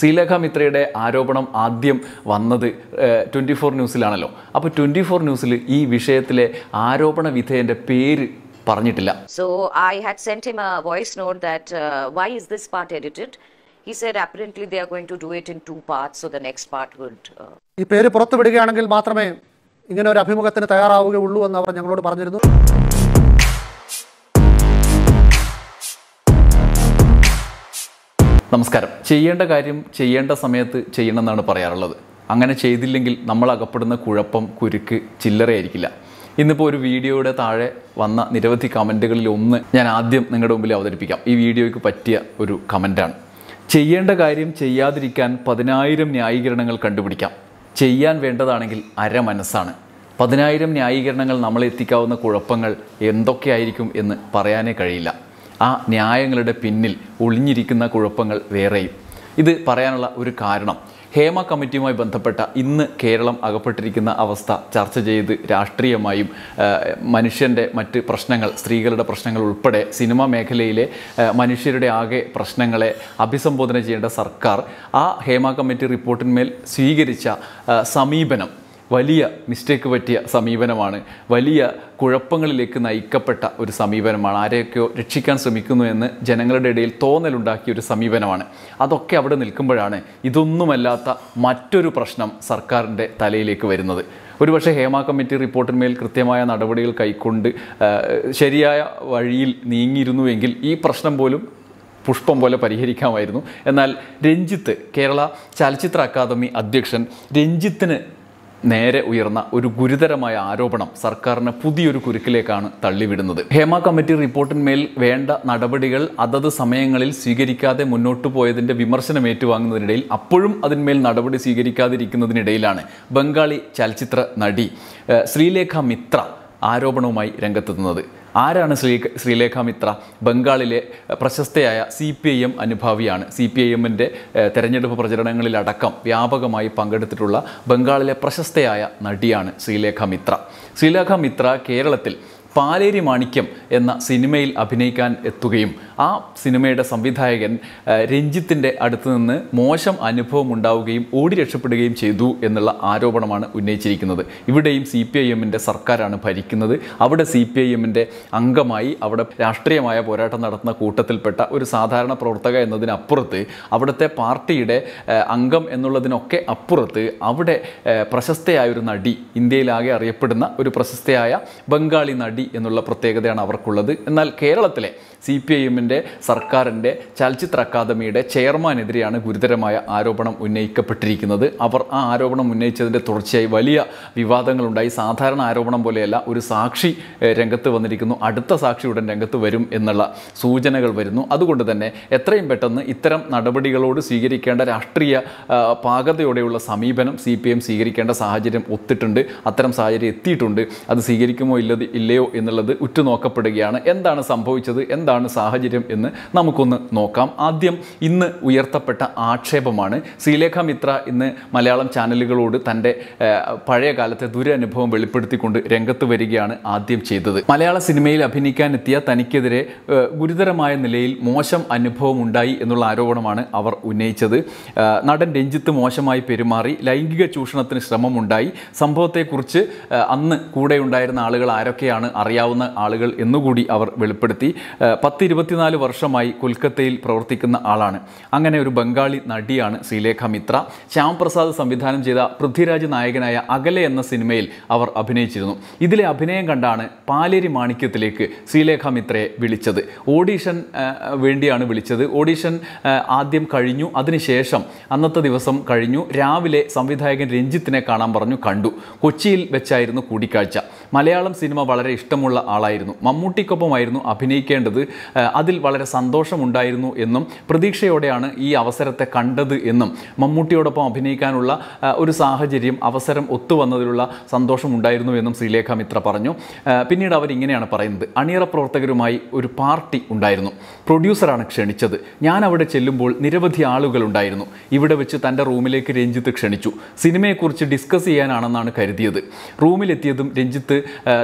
ശ്രീലേഖ മിത്രയുടെ ആരോപണം ആദ്യം വന്നത് ട്വൻറ്റി ഫോർ ന്യൂസിലാണല്ലോ അപ്പോൾ ട്വൻറ്റി ഫോർ ന്യൂസിൽ ഈ വിഷയത്തിലെ ആരോപണ വിധേയൻ്റെ പേര് പറഞ്ഞിട്ടില്ല so I had sent him a voice note that why is this part edited he said apparently they are going to do it in two parts so the next part would ഈ പേര് പുറത്തുവിടുകയാണെങ്കിൽ മാത്രമേ ഇങ്ങനെ ഒരു അഭിമുഖത്തിന് തയ്യാറാവുകയുള്ളൂ എന്ന് അവർ ഞങ്ങളോട് പറഞ്ഞിരുന്നു നമസ്കാരം ചെയ്യേണ്ട കാര്യം ചെയ്യേണ്ട സമയത്ത് ചെയ്യണമെന്നാണ് പറയാറുള്ളത് അങ്ങനെ ചെയ്തില്ലെങ്കിൽ നമ്മൾ അകപ്പെടുന്ന കുഴപ്പം കുരുക്ക് ചില്ലറയായിരിക്കില്ല ഇന്നിപ്പോൾ ഒരു വീഡിയോയുടെ താഴെ വന്ന നിരവധി കമൻറ്റുകളിൽ ഒന്ന് ഞാൻ ആദ്യം നിങ്ങളുടെ മുമ്പിൽ അവതരിപ്പിക്കാം ഈ വീഡിയോയ്ക്ക് പറ്റിയ ഒരു കമൻറ്റാണ് ചെയ്യേണ്ട കാര്യം ചെയ്യാതിരിക്കാൻ പതിനായിരം ന്യായീകരണങ്ങൾ കണ്ടുപിടിക്കാം ചെയ്യാൻ വേണ്ടതാണെങ്കിൽ അര മനസ്സാണ് പതിനായിരം ന്യായീകരണങ്ങൾ നമ്മളെത്തിക്കാവുന്ന കുഴപ്പങ്ങൾ എന്തൊക്കെയായിരിക്കും എന്ന് പറയാനേ കഴിയില്ല ആ ന്യായങ്ങളുടെ പിന്നിൽ ഒളിഞ്ഞിരിക്കുന്ന കുഴപ്പങ്ങൾ വേറെയും ഇത് പറയാനുള്ള ഒരു കാരണം ഹേമ കമ്മിറ്റിയുമായി ബന്ധപ്പെട്ട ഇന്ന് കേരളം അകപ്പെട്ടിരിക്കുന്ന അവസ്ഥ ചർച്ച ചെയ്ത് രാഷ്ട്രീയമായും മനുഷ്യൻ്റെ മറ്റ് പ്രശ്നങ്ങൾ സ്ത്രീകളുടെ പ്രശ്നങ്ങൾ ഉൾപ്പെടെ സിനിമാ മേഖലയിലെ മനുഷ്യരുടെ ആകെ പ്രശ്നങ്ങളെ അഭിസംബോധന ചെയ്യേണ്ട സർക്കാർ ആ ഹേമ കമ്മിറ്റി റിപ്പോർട്ടിന്മേൽ സ്വീകരിച്ച സമീപനം വലിയ മിസ്റ്റേക്ക് പറ്റിയ സമീപനമാണ് വലിയ കുഴപ്പങ്ങളിലേക്ക് നയിക്കപ്പെട്ട ഒരു സമീപനമാണ് ആരെയൊക്കെയോ രക്ഷിക്കാൻ ശ്രമിക്കുന്നു എന്ന് ജനങ്ങളുടെ ഇടയിൽ തോന്നലുണ്ടാക്കിയ ഒരു സമീപനമാണ് അതൊക്കെ അവിടെ നിൽക്കുമ്പോഴാണ് ഇതൊന്നുമല്ലാത്ത മറ്റൊരു പ്രശ്നം സർക്കാരിൻ്റെ തലയിലേക്ക് വരുന്നത് ഒരുപക്ഷെ ഹേമ കമ്മിറ്റി റിപ്പോർട്ടിന്മേൽ കൃത്യമായ നടപടികൾ കൈക്കൊണ്ട് ശരിയായ വഴിയിൽ നീങ്ങിയിരുന്നുവെങ്കിൽ ഈ പ്രശ്നം പോലും പുഷ്പം പോലെ പരിഹരിക്കാമായിരുന്നു എന്നാൽ രഞ്ജിത്ത് കേരള ചലച്ചിത്ര അക്കാദമി അധ്യക്ഷൻ രഞ്ജിത്തിന് നേരെ ഉയർന്ന ഒരു ഗുരുതരമായ ആരോപണം സർക്കാരിന് പുതിയൊരു കുരുക്കിലേക്കാണ് തള്ളിവിടുന്നത് ഹേമ കമ്മിറ്റി റിപ്പോർട്ടിന്മേൽ വേണ്ട നടപടികൾ അതത് സമയങ്ങളിൽ സ്വീകരിക്കാതെ മുന്നോട്ടു പോയതിന്റെ വിമർശനം ഏറ്റുവാങ്ങുന്നതിനിടയിൽ അപ്പോഴും അതിന്മേൽ നടപടി സ്വീകരിക്കാതിരിക്കുന്നതിനിടയിലാണ് ബംഗാളി ചലച്ചിത്ര നടി ശ്രീലേഖ മിത്ര ആരോപണവുമായി രംഗത്തെത്തുന്നത് ആരാണ് ശ്രീ ശ്രീലേഖ മിത്ര ബംഗാളിലെ പ്രശസ്തയായ സി പി ഐ എം അനുഭാവിയാണ് സി പി ഐ എമ്മിൻ്റെ തെരഞ്ഞെടുപ്പ് പ്രചരണങ്ങളിലടക്കം വ്യാപകമായി പങ്കെടുത്തിട്ടുള്ള ബംഗാളിലെ പ്രശസ്തയായ നടിയാണ് ശ്രീലേഖ മിത്ര ശ്രീലേഖ മിത്ര കേരളത്തിൽ പാലേരി മാണിക്യം എന്ന സിനിമയിൽ അഭിനയിക്കാൻ എത്തുകയും ആ സിനിമയുടെ സംവിധായകൻ രഞ്ജിത്തിൻ്റെ അടുത്ത് നിന്ന് മോശം അനുഭവം ഉണ്ടാവുകയും ഓടി രക്ഷപ്പെടുകയും ചെയ്തു എന്നുള്ള ആരോപണമാണ് ഉന്നയിച്ചിരിക്കുന്നത് ഇവിടെയും സി പി ഐ എമ്മിൻ്റെ സർക്കാരാണ് ഭരിക്കുന്നത് അവിടെ സി പി ഐ എമ്മിൻ്റെ അംഗമായി അവിടെ രാഷ്ട്രീയമായ പോരാട്ടം നടത്തുന്ന കൂട്ടത്തിൽപ്പെട്ട ഒരു സാധാരണ പ്രവർത്തക എന്നതിനപ്പുറത്ത് അവിടുത്തെ പാർട്ടിയുടെ അംഗം എന്നുള്ളതിനൊക്കെ അപ്പുറത്ത് അവിടെ പ്രശസ്തയായ ഒരു നടി ഇന്ത്യയിലാകെ അറിയപ്പെടുന്ന ഒരു പ്രശസ്തയായ ബംഗാളി നടി എന്നുള്ള പ്രത്യേകതയാണ് അവർക്കുള്ളത് എന്നാൽ കേരളത്തിലെ സി പി ഐ എമ്മിൻ്റെ ഗവൺമെൻറ് സർക്കാരിൻ്റെ ചലച്ചിത്ര അക്കാദമിയുടെ ചെയർമാനെതിരെയാണ് ഗുരുതരമായ ആരോപണം ഉന്നയിക്കപ്പെട്ടിരിക്കുന്നത് അവർ ആ ആരോപണം ഉന്നയിച്ചതിൻ്റെ തുടർച്ചയായി വലിയ വിവാദങ്ങളുണ്ടായി സാധാരണ ആരോപണം പോലെയല്ല ഒരു സാക്ഷി രംഗത്ത് വന്നിരിക്കുന്നു അടുത്ത സാക്ഷി ഉടൻ രംഗത്ത് വരും എന്നുള്ള സൂചനകൾ വരുന്നു അതുകൊണ്ട് തന്നെ എത്രയും പെട്ടെന്ന് ഇത്തരം നടപടികളോട് സ്വീകരിക്കേണ്ട രാഷ്ട്രീയ പാകതയോടെയുള്ള സമീപനം സി പി എം സ്വീകരിക്കേണ്ട സാഹചര്യം ഒത്തിട്ടുണ്ട് അത്തരം സാഹചര്യം എത്തിയിട്ടുണ്ട് അത് സ്വീകരിക്കുമോ ഇല്ലത് ഇല്ലയോ എന്നുള്ളത് ഉറ്റുനോക്കപ്പെടുകയാണ് എന്താണ് സംഭവിച്ചത് എന്താണ് സാഹചര്യം സാഹചര്യം എന്ന് നമുക്കൊന്ന് നോക്കാം ആദ്യം ഇന്ന് ഉയർത്തപ്പെട്ട ആക്ഷേപമാണ് ശ്രീലേഖ മിത്ര ഇന്ന് മലയാളം ചാനലുകളോട് തൻ്റെ പഴയ കാലത്തെ ദുരനുഭവം വെളിപ്പെടുത്തിക്കൊണ്ട് രംഗത്ത് വരികയാണ് ആദ്യം ചെയ്തത് മലയാള സിനിമയിൽ അഭിനയിക്കാനെത്തിയ തനിക്കെതിരെ ഗുരുതരമായ നിലയിൽ മോശം അനുഭവം ഉണ്ടായി എന്നുള്ള ആരോപണമാണ് അവർ ഉന്നയിച്ചത് നടൻ രഞ്ജിത്ത് മോശമായി പെരുമാറി ലൈംഗിക ചൂഷണത്തിന് ശ്രമമുണ്ടായി സംഭവത്തെക്കുറിച്ച് അന്ന് കൂടെ ഉണ്ടായിരുന്ന ആളുകൾ ആരൊക്കെയാണ് അറിയാവുന്ന ആളുകൾ എന്നുകൂടി അവർ വെളിപ്പെടുത്തി പത്ത് ഇരുപത്തിനാല് പതിനാല് വർഷമായി കൊൽക്കത്തയിൽ പ്രവർത്തിക്കുന്ന ആളാണ് അങ്ങനെ ഒരു ബംഗാളി നടിയാണ് ശ്രീലേഖ മിത്ര ശ്യാംപ്രസാദ് സംവിധാനം ചെയ്ത പൃഥ്വിരാജ് നായകനായ അകലെ എന്ന സിനിമയിൽ അവർ അഭിനയിച്ചിരുന്നു ഇതിലെ അഭിനയം കണ്ടാണ് പാലേരി മാണിക്യത്തിലേക്ക് ശ്രീലേഖ മിത്രയെ വിളിച്ചത് ഓഡീഷൻ വേണ്ടിയാണ് വിളിച്ചത് ഓഡീഷൻ ആദ്യം കഴിഞ്ഞു അതിനുശേഷം അന്നത്തെ ദിവസം കഴിഞ്ഞു രാവിലെ സംവിധായകൻ രഞ്ജിത്തിനെ കാണാൻ പറഞ്ഞു കണ്ടു കൊച്ചിയിൽ വെച്ചായിരുന്നു കൂടിക്കാഴ്ച മലയാളം സിനിമ വളരെ ഇഷ്ടമുള്ള ആളായിരുന്നു മമ്മൂട്ടിക്കൊപ്പമായിരുന്നു അഭിനയിക്കേണ്ടത് അതിൽ വളരെ സന്തോഷമുണ്ടായിരുന്നു എന്നും പ്രതീക്ഷയോടെയാണ് ഈ അവസരത്തെ കണ്ടത് എന്നും മമ്മൂട്ടിയോടൊപ്പം അഭിനയിക്കാനുള്ള ഒരു സാഹചര്യം അവസരം ഒത്തുവന്നതിലുള്ള സന്തോഷമുണ്ടായിരുന്നു എന്നും ശ്രീലേഖ മിത്ര പറഞ്ഞു പിന്നീട് അവരിങ്ങനെയാണ് പറയുന്നത് അണിയറ പ്രവർത്തകരുമായി ഒരു പാർട്ടി ഉണ്ടായിരുന്നു പ്രൊഡ്യൂസറാണ് ക്ഷണിച്ചത് ഞാൻ അവിടെ ചെല്ലുമ്പോൾ നിരവധി ആളുകളുണ്ടായിരുന്നു ഇവിടെ വെച്ച് തൻ്റെ റൂമിലേക്ക് രഞ്ജിത്ത് ക്ഷണിച്ചു സിനിമയെക്കുറിച്ച് ഡിസ്കസ് ചെയ്യാനാണെന്നാണ് കരുതിയത് റൂമിലെത്തിയതും രഞ്ജിത്ത്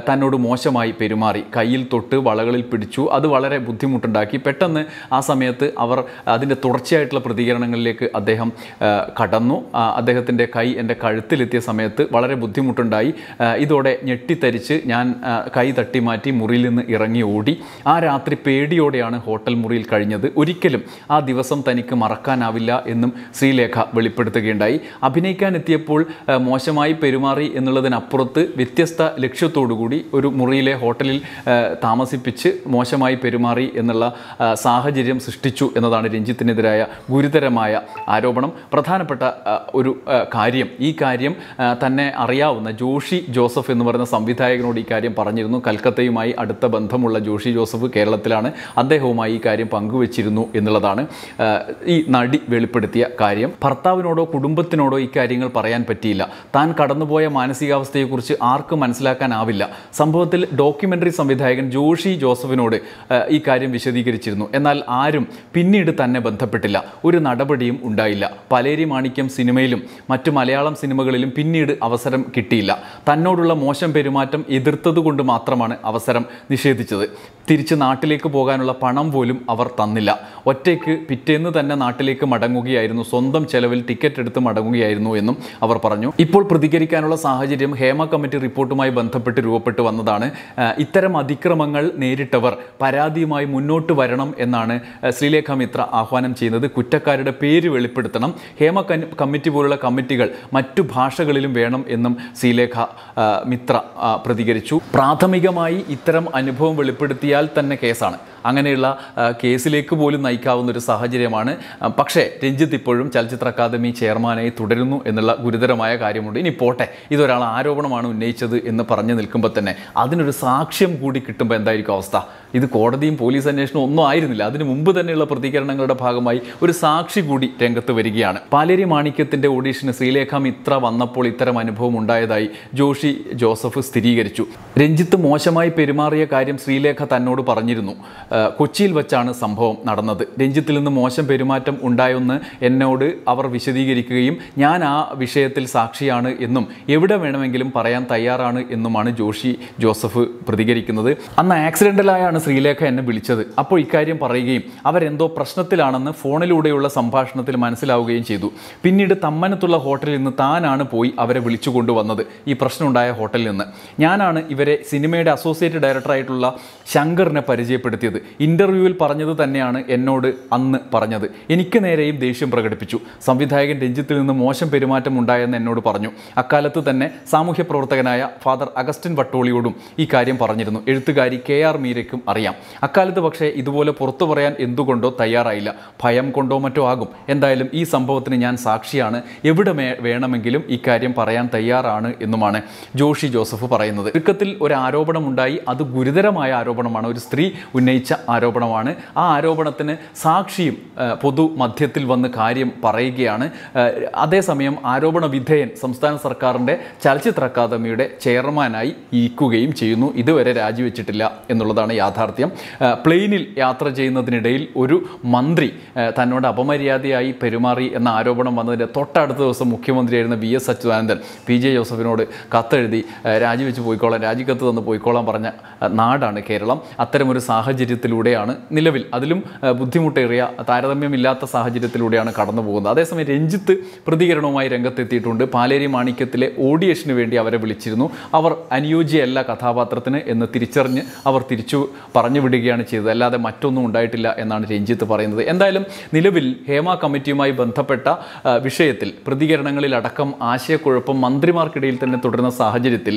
തന്നോട് മോശമായി പെരുമാറി കയ്യിൽ തൊട്ട് വളകളിൽ പിടിച്ചു അത് വളരെ ബുദ്ധിമുട്ടുണ്ടാക്കി പെട്ടെന്ന് ആ സമയത്ത് അവർ അതിൻ്റെ തുടർച്ചയായിട്ടുള്ള പ്രതികരണങ്ങളിലേക്ക് അദ്ദേഹം കടന്നു അദ്ദേഹത്തിൻ്റെ കൈ എൻ്റെ കഴുത്തിലെത്തിയ സമയത്ത് വളരെ ബുദ്ധിമുട്ടുണ്ടായി ഇതോടെ ഞെട്ടിത്തരിച്ച് ഞാൻ കൈ തട്ടി മാറ്റി മുറിയിൽ നിന്ന് ഇറങ്ങി ഓടി ആ രാത്രി പേടിയോടെയാണ് ഹോട്ടൽ മുറിയിൽ കഴിഞ്ഞത് ഒരിക്കലും ആ ദിവസം തനിക്ക് മറക്കാനാവില്ല എന്നും ശ്രീലേഖ വെളിപ്പെടുത്തുകയുണ്ടായി അഭിനയിക്കാനെത്തിയപ്പോൾ മോശമായി പെരുമാറി എന്നുള്ളതിനപ്പുറത്ത് വ്യത്യസ്ത ലക്ഷ്യം ലക്ഷ്യത്തോടുകൂടി ഒരു മുറിയിലെ ഹോട്ടലിൽ താമസിപ്പിച്ച് മോശമായി പെരുമാറി എന്നുള്ള സാഹചര്യം സൃഷ്ടിച്ചു എന്നതാണ് രഞ്ജിത്തിനെതിരായ ഗുരുതരമായ ആരോപണം പ്രധാനപ്പെട്ട ഒരു കാര്യം ഈ കാര്യം തന്നെ അറിയാവുന്ന ജോഷി ജോസഫ് എന്ന് പറയുന്ന സംവിധായകനോട് ഈ കാര്യം പറഞ്ഞിരുന്നു കൽക്കത്തയുമായി അടുത്ത ബന്ധമുള്ള ജോഷി ജോസഫ് കേരളത്തിലാണ് അദ്ദേഹവുമായി ഈ കാര്യം പങ്കുവച്ചിരുന്നു എന്നുള്ളതാണ് ഈ നടി വെളിപ്പെടുത്തിയ കാര്യം ഭർത്താവിനോടോ കുടുംബത്തിനോടോ ഇക്കാര്യങ്ങൾ പറയാൻ പറ്റിയില്ല താൻ കടന്നുപോയ മാനസികാവസ്ഥയെക്കുറിച്ച് ആർക്കും മനസ്സിലാക്കാൻ മനസ്സിലാക്കാനാവില്ല സംഭവത്തിൽ ഡോക്യുമെൻ്ററി സംവിധായകൻ ജോഷി ജോസഫിനോട് ഈ കാര്യം വിശദീകരിച്ചിരുന്നു എന്നാൽ ആരും പിന്നീട് തന്നെ ബന്ധപ്പെട്ടില്ല ഒരു നടപടിയും ഉണ്ടായില്ല പലേരി മാണിക്യം സിനിമയിലും മറ്റു മലയാളം സിനിമകളിലും പിന്നീട് അവസരം കിട്ടിയില്ല തന്നോടുള്ള മോശം പെരുമാറ്റം എതിർത്തതുകൊണ്ട് മാത്രമാണ് അവസരം നിഷേധിച്ചത് തിരിച്ച് നാട്ടിലേക്ക് പോകാനുള്ള പണം പോലും അവർ തന്നില്ല ഒറ്റയ്ക്ക് പിറ്റേന്ന് തന്നെ നാട്ടിലേക്ക് മടങ്ങുകയായിരുന്നു സ്വന്തം ചെലവിൽ ടിക്കറ്റ് എടുത്ത് മടങ്ങുകയായിരുന്നു എന്നും അവർ പറഞ്ഞു ഇപ്പോൾ പ്രതികരിക്കാനുള്ള സാഹചര്യം ഹേമ കമ്മിറ്റി റിപ്പോർട്ടുമായി ബന്ധപ്പെട്ട് ബന്ധപ്പെട്ട് രൂപപ്പെട്ടു വന്നതാണ് ഇത്തരം അതിക്രമങ്ങൾ നേരിട്ടവർ പരാതിയുമായി മുന്നോട്ട് വരണം എന്നാണ് ശ്രീലേഖ മിത്ര ആഹ്വാനം ചെയ്യുന്നത് കുറ്റക്കാരുടെ പേര് വെളിപ്പെടുത്തണം ഹേമ കമ്മിറ്റി പോലുള്ള കമ്മിറ്റികൾ മറ്റു ഭാഷകളിലും വേണം എന്നും ശ്രീലേഖ മിത്ര പ്രതികരിച്ചു പ്രാഥമികമായി ഇത്തരം അനുഭവം വെളിപ്പെടുത്തിയാൽ തന്നെ കേസാണ് അങ്ങനെയുള്ള കേസിലേക്ക് പോലും നയിക്കാവുന്ന ഒരു സാഹചര്യമാണ് പക്ഷേ രഞ്ജിത്ത് ഇപ്പോഴും ചലച്ചിത്ര അക്കാദമി ചെയർമാനായി തുടരുന്നു എന്നുള്ള ഗുരുതരമായ കാര്യമുണ്ട് ഇനി പോട്ടെ ഇതൊരാൾ ആരോപണമാണ് ഉന്നയിച്ചത് എന്ന് പറഞ്ഞ് നിൽക്കുമ്പോൾ തന്നെ അതിനൊരു സാക്ഷ്യം കൂടി കിട്ടുമ്പോൾ എന്തായിരിക്കും അവസ്ഥ ഇത് കോടതിയും പോലീസ് അന്വേഷണവും ഒന്നും ആയിരുന്നില്ല അതിനു മുമ്പ് തന്നെയുള്ള പ്രതികരണങ്ങളുടെ ഭാഗമായി ഒരു സാക്ഷി കൂടി രംഗത്ത് വരികയാണ് പാലേരി മാണിക്യത്തിന്റെ ഓഡീഷന് ശ്രീലേഖ മിത്ര വന്നപ്പോൾ ഇത്തരം അനുഭവം ഉണ്ടായതായി ജോഷി ജോസഫ് സ്ഥിരീകരിച്ചു രഞ്ജിത്ത് മോശമായി പെരുമാറിയ കാര്യം ശ്രീലേഖ തന്നോട് പറഞ്ഞിരുന്നു കൊച്ചിയിൽ വെച്ചാണ് സംഭവം നടന്നത് രഞ്ജിത്തിൽ നിന്ന് മോശം പെരുമാറ്റം ഉണ്ടായെന്ന് എന്നോട് അവർ വിശദീകരിക്കുകയും ഞാൻ ആ വിഷയത്തിൽ സാക്ഷിയാണ് എന്നും എവിടെ വേണമെങ്കിലും പറയാൻ തയ്യാറാണ് എന്നുമാണ് ജോഷി ജോസഫ് പ്രതികരിക്കുന്നത് അന്ന് ആക്സിഡൻ്റലായാണ് ശ്രീലേഖ എന്നെ വിളിച്ചത് അപ്പോൾ ഇക്കാര്യം പറയുകയും അവരെന്തോ പ്രശ്നത്തിലാണെന്ന് ഫോണിലൂടെയുള്ള സംഭാഷണത്തിൽ മനസ്സിലാവുകയും ചെയ്തു പിന്നീട് തമ്മനത്തുള്ള ഹോട്ടലിൽ നിന്ന് താനാണ് പോയി അവരെ വിളിച്ചു കൊണ്ടുവന്നത് ഈ പ്രശ്നമുണ്ടായ ഹോട്ടലിൽ നിന്ന് ഞാനാണ് ഇവരെ സിനിമയുടെ അസോസിയേറ്റ് ഡയറക്ടറായിട്ടുള്ള ശങ്കറിനെ പരിചയപ്പെടുത്തിയത് ഇൻ്റർവ്യൂവിൽ പറഞ്ഞത് തന്നെയാണ് എന്നോട് അന്ന് പറഞ്ഞത് എനിക്ക് നേരെയും ദേഷ്യം പ്രകടിപ്പിച്ചു സംവിധായകൻ രഞ്ജിത്തിൽ നിന്ന് മോശം പെരുമാറ്റം ഉണ്ടായെന്ന് എന്നോട് പറഞ്ഞു അക്കാലത്ത് തന്നെ സാമൂഹ്യ പ്രവർത്തകനായ ഫാദർ അഗസ്റ്റിൻ വട്ടോളിയോടും ഈ കാര്യം പറഞ്ഞിരുന്നു എഴുത്തുകാരി കെ ആർ മീരയ്ക്കും അറിയാം അക്കാലത്ത് പക്ഷേ ഇതുപോലെ പുറത്തു പറയാൻ എന്തുകൊണ്ടോ തയ്യാറായില്ല ഭയം കൊണ്ടോ മറ്റോ ആകും എന്തായാലും ഈ സംഭവത്തിന് ഞാൻ സാക്ഷിയാണ് എവിടെ വേണമെങ്കിലും ഇക്കാര്യം പറയാൻ തയ്യാറാണ് എന്നുമാണ് ജോഷി ജോസഫ് പറയുന്നത് ചുരുക്കത്തിൽ ഒരു ആരോപണമുണ്ടായി അത് ഗുരുതരമായ ആരോപണമാണ് ഒരു സ്ത്രീ ഉന്നയിച്ച ആരോപണമാണ് ആ ആരോപണത്തിന് സാക്ഷിയും പൊതു മധ്യത്തിൽ വന്ന് കാര്യം പറയുകയാണ് അതേസമയം ആരോപണ വിധേയൻ സംസ്ഥാന സർക്കാരിൻ്റെ ചലച്ചിത്ര അക്കാദമിയുടെ ചെയർമാനായി ഇരിക്കുകയും ചെയ്യുന്നു ഇതുവരെ രാജിവെച്ചിട്ടില്ല എന്നുള്ളതാണ് യാഥാർത്ഥ്യം യാഥാർത്ഥ്യം പ്ലെയിനിൽ യാത്ര ചെയ്യുന്നതിനിടയിൽ ഒരു മന്ത്രി തന്നോട് അപമര്യാദയായി പെരുമാറി എന്ന ആരോപണം വന്നതിൻ്റെ തൊട്ടടുത്ത ദിവസം മുഖ്യമന്ത്രിയായിരുന്ന V S Achuthanandan P J ജോസഫിനോട് കത്തെഴുതി രാജിവെച്ച് പോയിക്കോളാം രാജിക്കത്ത് തന്ന് പോയിക്കോളാം പറഞ്ഞ നാടാണ് കേരളം അത്തരമൊരു സാഹചര്യത്തിലൂടെയാണ് നിലവിൽ അതിലും ബുദ്ധിമുട്ടേറിയ താരതമ്യമില്ലാത്ത സാഹചര്യത്തിലൂടെയാണ് കടന്നു പോകുന്നത് അതേസമയം രഞ്ജിത്ത് പ്രതികരണവുമായി രംഗത്തെത്തിയിട്ടുണ്ട് പാലേരി മാണിക്യത്തിലെ ഓഡിയേഷന് വേണ്ടി അവരെ വിളിച്ചിരുന്നു അവർ അനുയോജ്യയല്ല കഥാപാത്രത്തിന് എന്ന് തിരിച്ചറിഞ്ഞ് അവർ തിരിച്ചു പറഞ്ഞു വിടുകയാണ് ചെയ്തത് അല്ലാതെ മറ്റൊന്നും ഉണ്ടായിട്ടില്ല എന്നാണ് രഞ്ജിത്ത് പറയുന്നത് എന്തായാലും നിലവിൽ ഹേമ കമ്മിറ്റിയുമായി ബന്ധപ്പെട്ട വിഷയത്തിൽ പ്രതികരണങ്ങളിൽ അടക്കം ആശയക്കുഴപ്പം മന്ത്രിമാർക്കിടയിൽ തന്നെ തുടരുന്ന സാഹചര്യത്തിൽ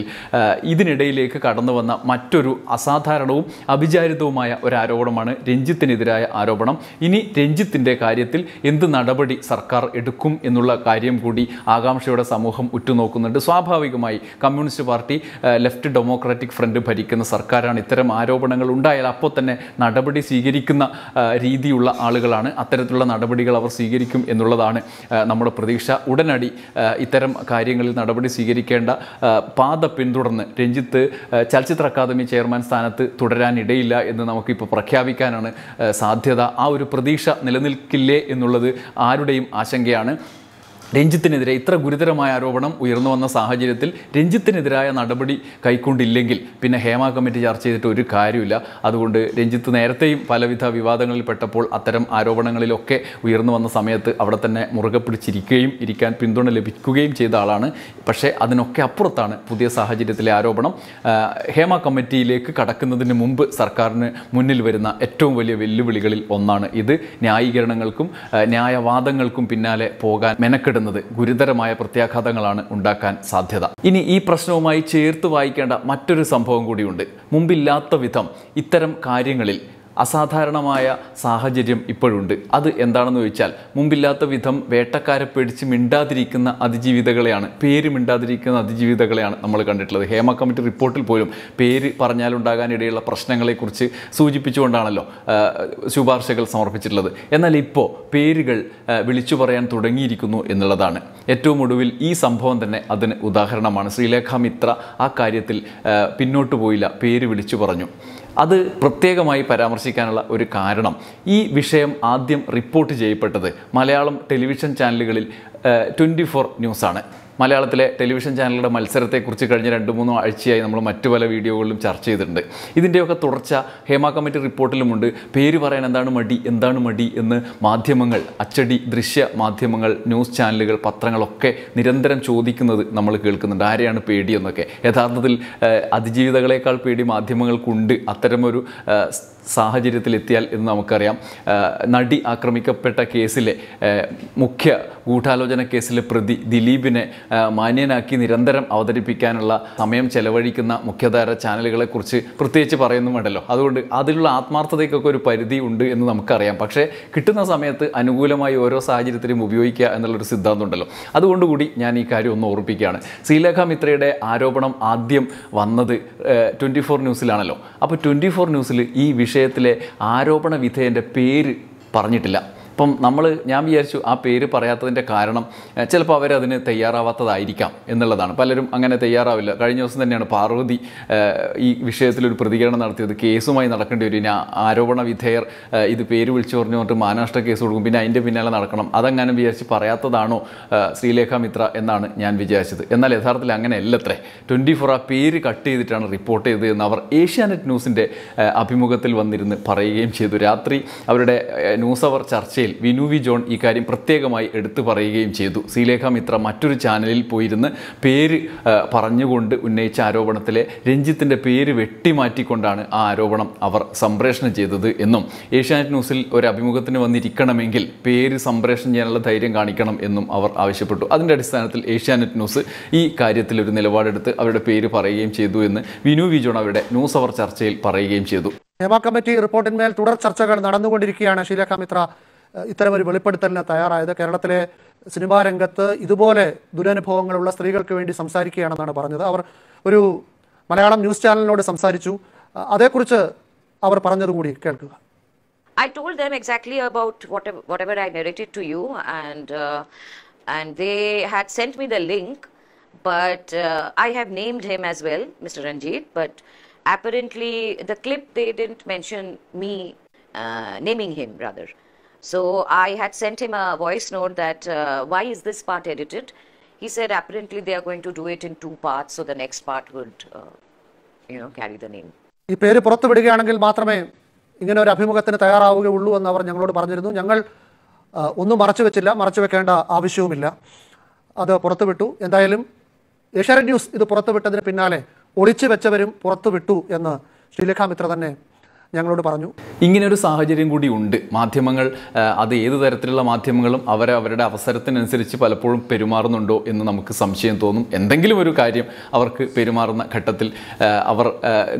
ഇതിനിടയിലേക്ക് കടന്നു വന്ന മറ്റൊരു അസാധാരണവും അഭിചാരിതവുമായ ഒരു ആരോപണമാണ് രഞ്ജിത്തിനെതിരായ ആരോപണം ഇനി രഞ്ജിത്തിൻ്റെ കാര്യത്തിൽ എന്ത് നടപടി സർക്കാർ എടുക്കും എന്നുള്ള കാര്യം കൂടി ആകാംക്ഷയുടെ സമൂഹം ഉറ്റുനോക്കുന്നുണ്ട് സ്വാഭാവികമായി communist party left democratic front ഭരിക്കുന്ന സർക്കാരാണ് ഇത്തരം ആരോപണങ്ങൾ ഉണ്ടായാൽ അപ്പോൾ തന്നെ നടപടി സ്വീകരിക്കുന്ന രീതിയുള്ള ആളുകളാണ് അത്തരത്തിലുള്ള നടപടികൾ അവർ സ്വീകരിക്കും എന്നുള്ളതാണ് നമ്മുടെ പ്രതീക്ഷ ഉടനടി ഇത്തരം കാര്യങ്ങളിൽ നടപടി സ്വീകരിക്കേണ്ട പാത പിന്തുടർന്ന് രഞ്ജിത്ത് ചലച്ചിത്ര അക്കാദമി ചെയർമാൻ സ്ഥാനത്ത് തുടരാനിടയില്ല എന്ന് നമുക്കിപ്പോൾ പ്രഖ്യാപിക്കാനാണ് സാധ്യത ആ ഒരു പ്രതീക്ഷ നിലനിൽക്കില്ലേ എന്നുള്ളത് ആരുടെയും ആശങ്കയാണ് രഞ്ജിത്തിനെതിരെ ഇത്ര ഗുരുതരമായ ആരോപണം ഉയർന്നു വന്ന സാഹചര്യത്തിൽ രഞ്ജിത്തിനെതിരായ നടപടി കൈക്കൊണ്ടില്ലെങ്കിൽ പിന്നെ ഹേമ കമ്മിറ്റി ചർച്ച ചെയ്തിട്ട് ഒരു കാര്യമില്ല അതുകൊണ്ട് രഞ്ജിത്ത് നേരത്തെയും പലവിധ വിവാദങ്ങളിൽ പെട്ടപ്പോൾ അത്തരം ആരോപണങ്ങളിലൊക്കെ ഉയർന്നു വന്ന സമയത്ത് അവിടെ തന്നെ മുറുകെ പിടിച്ചിരിക്കുകയും ഇരിക്കാൻ പിന്തുണ ലഭിക്കുകയും ചെയ്ത ആളാണ് പക്ഷേ അതിനൊക്കെ അപ്പുറത്താണ് പുതിയ സാഹചര്യത്തിലെ ആരോപണം ഹേമ കമ്മിറ്റിയിലേക്ക് കടക്കുന്നതിന് മുമ്പ് സർക്കാരിന് മുന്നിൽ വരുന്ന ഏറ്റവും വലിയ വെല്ലുവിളികളിൽ ഒന്നാണ് ഇത് ന്യായീകരണങ്ങൾക്കും ന്യായവാദങ്ങൾക്കും പിന്നാലെ പോകാൻ മെനക്കെട്ട് നേരിടുന്നത് ഗുരുതരമായ പ്രത്യാഘാതങ്ങളാണ് ഉണ്ടാക്കാൻ സാധ്യത ഇനി ഈ പ്രശ്നവുമായി ചേർത്ത് വായിക്കേണ്ട മറ്റൊരു സംഭവം കൂടിയുണ്ട് മുമ്പില്ലാത്ത വിധം ഇത്തരം കാര്യങ്ങളിൽ അസാധാരണമായ സാഹചര്യം ഇപ്പോഴുണ്ട് അത് എന്താണെന്ന് ചോദിച്ചാൽ മുമ്പില്ലാത്ത വിധം വേട്ടക്കാരെ പേടിച്ച് മിണ്ടാതിരിക്കുന്ന അതിജീവിതകളെയാണ് പേര് മിണ്ടാതിരിക്കുന്ന അതിജീവിതകളെയാണ് നമ്മൾ കണ്ടിട്ടുള്ളത് ഹേമ കമ്മിറ്റി റിപ്പോർട്ടിൽ പോലും പേര് പറഞ്ഞാലുണ്ടാകാനിടയുള്ള പ്രശ്നങ്ങളെക്കുറിച്ച് സൂചിപ്പിച്ചുകൊണ്ടാണല്ലോ ശുപാർശകൾ സമർപ്പിച്ചിട്ടുള്ളത് എന്നാൽ ഇപ്പോൾ പേരുകൾ വിളിച്ചു പറയാൻ തുടങ്ങിയിരിക്കുന്നു എന്നുള്ളതാണ് ഏറ്റവും ഒടുവിൽ ഈ സംഭവം തന്നെ അതിന് ഉദാഹരണമാണ് ശ്രീലേഖ മിത്ര ആ കാര്യത്തിൽ പിന്നോട്ട് പോയില്ല പേര് വിളിച്ചു പറഞ്ഞു അത് പ്രത്യേകമായി പരാമർശിക്കാനുള്ള ഒരു കാരണം ഈ വിഷയം ആദ്യം റിപ്പോർട്ട് ചെയ്യപ്പെട്ടത് മലയാളം ടെലിവിഷൻ ചാനലുകളിൽ ട്വൻറ്റി ഫോർ ന്യൂസാണ് മലയാളത്തിലെ ടെലിവിഷൻ ചാനലുകളുടെ മത്സരത്തെക്കുറിച്ച് കഴിഞ്ഞ രണ്ട് മൂന്ന് ആഴ്ചയായി നമ്മൾ മറ്റു പല വീഡിയോകളിലും ചർച്ച ചെയ്തിട്ടുണ്ട് ഇതിൻ്റെയൊക്കെ തുടർച്ച ഹേമ കമ്മിറ്റി റിപ്പോർട്ടിലുമുണ്ട് പേര് പറയാൻ എന്താണ് മടി എന്താണ് മടി എന്ന് മാധ്യമങ്ങൾ അച്ചടി ദൃശ്യ മാധ്യമങ്ങൾ ന്യൂസ് ചാനലുകൾ പത്രങ്ങളൊക്കെ നിരന്തരം ചോദിക്കുന്നത് നമ്മൾ കേൾക്കുന്നുണ്ട് ആരെയാണ് പേടിയെന്നൊക്കെ യഥാർത്ഥത്തിൽ അതിജീവിതകളെക്കാൾ പേടി മാധ്യമങ്ങൾക്കുണ്ട് അത്തരമൊരു സാഹചര്യത്തിലെത്തിയാൽ എന്ന് നമുക്കറിയാം നടി ആക്രമിക്കപ്പെട്ട കേസിലെ മുഖ്യ ഗൂഢാലോചന കേസിലെ പ്രതി ദിലീപിനെ മാന്യനാക്കി നിരന്തരം അവതരിപ്പിക്കാനുള്ള സമയം ചെലവഴിക്കുന്ന മുഖ്യധാര ചാനലുകളെക്കുറിച്ച് പ്രത്യേകിച്ച് പറയുന്നുമുണ്ടല്ലോ അതുകൊണ്ട് അതിലുള്ള ആത്മാർത്ഥതയ്ക്കൊക്കെ ഒരു പരിധി ഉണ്ട് എന്ന് നമുക്കറിയാം പക്ഷേ കിട്ടുന്ന സമയത്ത് അനുകൂലമായി ഓരോ സാഹചര്യത്തിലും ഉപയോഗിക്കുക എന്നുള്ളൊരു സിദ്ധാന്തം ഉണ്ടല്ലോ അതുകൊണ്ടുകൂടി ഞാൻ ഈ കാര്യം ഒന്ന് ഓർപ്പിക്കുകയാണ് ശ്രീലേഖ മിത്രയുടെ ആരോപണം ആദ്യം വന്നത് ട്വൻറ്റി ഫോർ ന്യൂസിലാണല്ലോ അപ്പോൾ ട്വൻറ്റി ഫോർ ന്യൂസിൽ ഈ വിഷയം വിഷയത്തിലെ ആരോപണ വിധേയൻ്റെ പേര് പറഞ്ഞിട്ടില്ല ഇപ്പം നമ്മൾ ഞാൻ വിചാരിച്ചു ആ പേര് പറയാത്തതിൻ്റെ കാരണം ചിലപ്പോൾ അവരതിന് തയ്യാറാവാത്തതായിരിക്കാം എന്നുള്ളതാണ് പലരും അങ്ങനെ തയ്യാറാവില്ല കഴിഞ്ഞ ദിവസം തന്നെയാണ് പാർവതി ഈ വിഷയത്തിലൊരു പ്രതികരണം നടത്തിയത് കേസുമായി നടക്കേണ്ടി വരും ഇനി ആരോപണ വിധേയർ ഇത് പേര് വിളിച്ചു പറഞ്ഞു പറഞ്ഞിട്ട് മാനാഷ്ട്ര കേസ് കൊടുക്കും പിന്നെ അതിൻ്റെ പിന്നാലെ നടക്കണം അതങ്ങനെ വിചാരിച്ച് പറയാത്തതാണോ ശ്രീലേഖ മിത്ര എന്നാണ് ഞാൻ വിചാരിച്ചത് എന്നാൽ യഥാർത്ഥത്തിൽ അങ്ങനെ അല്ലത്രേ ട്വൻറ്റി ഫോർ ആ പേര് കട്ട് ചെയ്തിട്ടാണ് റിപ്പോർട്ട് എന്ന് അവർ ഏഷ്യാനെറ്റ് ന്യൂസിൻ്റെ അഭിമുഖത്തിൽ വന്നിരുന്ന് പറയുകയും ചെയ്തു രാത്രി അവരുടെ ന്യൂസ് അവർ ചർച്ച ചർച്ചയിൽ വിനു വി ജോൺ ഇക്കാര്യം പ്രത്യേകമായി എടുത്തു പറയുകയും ചെയ്തു ശ്രീലേഖ മിത്ര മറ്റൊരു ചാനലിൽ പോയിരുന്ന് പേര് പറഞ്ഞുകൊണ്ട് ഉന്നയിച്ച ആരോപണത്തിലെ രഞ്ജിത്തിൻ്റെ പേര് വെട്ടിമാറ്റിക്കൊണ്ടാണ് ആ ആരോപണം അവർ സംപ്രേഷണം ചെയ്തത് എന്നും ഏഷ്യാനെറ്റ് ന്യൂസിൽ ഒരു അഭിമുഖത്തിന് വന്നിരിക്കണമെങ്കിൽ പേര് സംപ്രേഷണം ചെയ്യാനുള്ള ധൈര്യം കാണിക്കണം എന്നും അവർ ആവശ്യപ്പെട്ടു അതിൻ്റെ അടിസ്ഥാനത്തിൽ ഏഷ്യാനെറ്റ് ന്യൂസ് ഈ കാര്യത്തിൽ ഒരു നിലപാടെടുത്ത് അവരുടെ പേര് പറയുകയും ചെയ്തു എന്ന് വിനു ജോൺ അവരുടെ ന്യൂസ് അവർ ചർച്ചയിൽ പറയുകയും ചെയ്തു ഹേമ കമ്മിറ്റി റിപ്പോർട്ടിന്മേൽ തുടർ ചർച്ചകൾ നടന്നുകൊണ്ടിരിക്കുകയാണ് ശീലഖ മിത്ര ഇത്തരമൊരു വെളിപ്പെടുത്തലിന് തയ്യാറായത് കേരളത്തിലെ സിനിമാ രംഗത്ത് ഇതുപോലെ ദുരനുഭവങ്ങളുള്ള സ്ത്രീകൾക്ക് വേണ്ടി സംസാരിക്കുകയാണെന്നാണ് പറഞ്ഞത് അവർ ഒരു മലയാളം ന്യൂസ് ചാനലിനോട് സംസാരിച്ചു അതേക്കുറിച്ച് അവർ പറഞ്ഞതുകൂടി കേൾക്കുക I told them exactly about whatever, whatever I narrated to you, and uh, and they had sent me the link, but uh, I have named him as well, Mr. Ranjit. But apparently, the clip they didn't mention me uh, naming him rather. So I had sent him a voice note that uh, why is this part edited? He said apparently they are going to do it in two parts, so the next part would, uh, you know, carry the name. ഈ പേര് പുറത്തുവിടുകയാണെങ്കിൽ മാത്രമേ ഇങ്ങനെ ഒരു അഭിമുഖത്തിന് തയ്യാറാവുകയുള്ളൂ എന്ന് അവർ ഞങ്ങളോട് പറഞ്ഞിരുന്നു ഞങ്ങൾ ഒന്നും മറച്ചു വെച്ചില്ല മറച്ചു വെക്കേണ്ട ആവശ്യവുമില്ല അത് പുറത്തുവിട്ടു എന്തായാലും ഏഷ്യാനെറ്റ് ന്യൂസ് ഇത് പുറത്തുവിട്ടതിന് പിന്നാലെ ഒളിച്ചു വെച്ചവരും പുറത്തുവിട്ടു എന്ന് ശ്രീലേഖ മിത്ര തന്നെ ഞങ്ങളോട് പറഞ്ഞു ഇങ്ങനെ ഒരു സാഹചര്യം കൂടി ഉണ്ട് മാധ്യമങ്ങൾ അത് ഏത് തരത്തിലുള്ള മാധ്യമങ്ങളും അവരെ അവരുടെ അവസരത്തിനനുസരിച്ച് പലപ്പോഴും പെരുമാറുന്നുണ്ടോ എന്ന് നമുക്ക് സംശയം തോന്നും എന്തെങ്കിലും ഒരു കാര്യം അവർക്ക് പെരുമാറുന്ന ഘട്ടത്തിൽ അവർ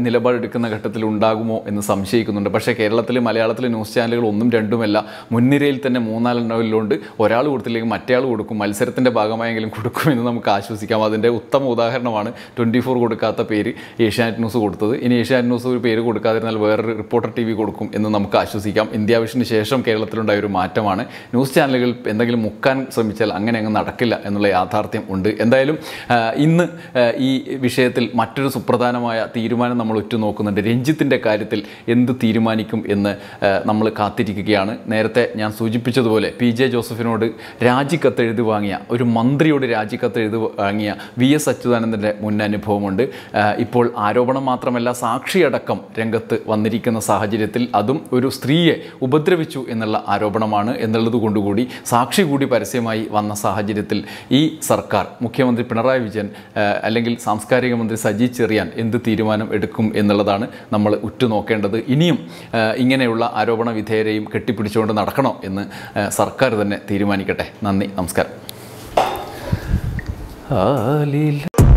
നിലപാടെടുക്കുന്ന ഘട്ടത്തിൽ ഉണ്ടാകുമോ എന്ന് സംശയിക്കുന്നുണ്ട് പക്ഷേ കേരളത്തിലെ മലയാളത്തിലെ ന്യൂസ് ചാനലുകൾ ഒന്നും രണ്ടുമല്ല മുൻനിരയിൽ തന്നെ മൂന്നാലെണ്ണവിലുണ്ട് ഒരാൾ കൊടുത്തില്ലെങ്കിൽ ആൾ കൊടുക്കും മത്സരത്തിൻ്റെ ഭാഗമായെങ്കിലും കൊടുക്കുമെന്ന് നമുക്ക് ആശ്വസിക്കാം അതിൻ്റെ ഉത്തമ ഉദാഹരണമാണ് ട്വൻറ്റി ഫോർ കൊടുക്കാത്ത പേര് ഏഷ്യാനെറ്റ് ന്യൂസ് കൊടുത്തത് ഇനി ഏഷ്യാനെറ്റ് ന്യൂസ് ഒരു പേര് കൊടുക്കാതിരുന്നാൽ വേറൊരു റിപ്പോർട്ടർ ടി വി കൊടുക്കും എന്ന് നമുക്ക് ആശ്വസിക്കാം ഇന്ത്യ വിഷന് ശേഷം കേരളത്തിലുണ്ടായ ഒരു മാറ്റമാണ് ന്യൂസ് ചാനലുകൾ എന്തെങ്കിലും മുക്കാൻ ശ്രമിച്ചാൽ അങ്ങനെ അങ്ങ് നടക്കില്ല എന്നുള്ള യാഥാർത്ഥ്യം ഉണ്ട് എന്തായാലും ഇന്ന് ഈ വിഷയത്തിൽ മറ്റൊരു സുപ്രധാനമായ തീരുമാനം നമ്മൾ ഉറ്റുനോക്കുന്നുണ്ട് രഞ്ജിത്തിൻ്റെ കാര്യത്തിൽ എന്ത് തീരുമാനിക്കും എന്ന് നമ്മൾ കാത്തിരിക്കുകയാണ് നേരത്തെ ഞാൻ സൂചിപ്പിച്ചതുപോലെ പി ജെ ജോസഫിനോട് രാജിക്കത്ത് എഴുതി വാങ്ങിയ ഒരു മന്ത്രിയോട് രാജിക്കത്ത് എഴുതി വാങ്ങിയ വി എസ് അച്യുതാനന്ദൻ്റെ മുൻ അനുഭവമുണ്ട് ഇപ്പോൾ ആരോപണം മാത്രമല്ല സാക്ഷിയടക്കം രംഗത്ത് വന്നിരിക്കുന്ന എന്ന സാഹചര്യത്തിൽ അതും ഒരു സ്ത്രീയെ ഉപദ്രവിച്ചു എന്നുള്ള ആരോപണമാണ് എന്നുള്ളത് കൊണ്ടുകൂടി സാക്ഷി കൂടി പരസ്യമായി വന്ന സാഹചര്യത്തിൽ ഈ സർക്കാർ മുഖ്യമന്ത്രി പിണറായി വിജയൻ അല്ലെങ്കിൽ സാംസ്കാരിക മന്ത്രി സജി ചെറിയാൻ എന്ത് തീരുമാനം എടുക്കും എന്നുള്ളതാണ് നമ്മൾ ഉറ്റുനോക്കേണ്ടത് ഇനിയും ഇങ്ങനെയുള്ള ആരോപണ വിധേയരെയും കെട്ടിപ്പിടിച്ചുകൊണ്ട് നടക്കണോ എന്ന് സർക്കാർ തന്നെ തീരുമാനിക്കട്ടെ നന്ദി നമസ്കാരം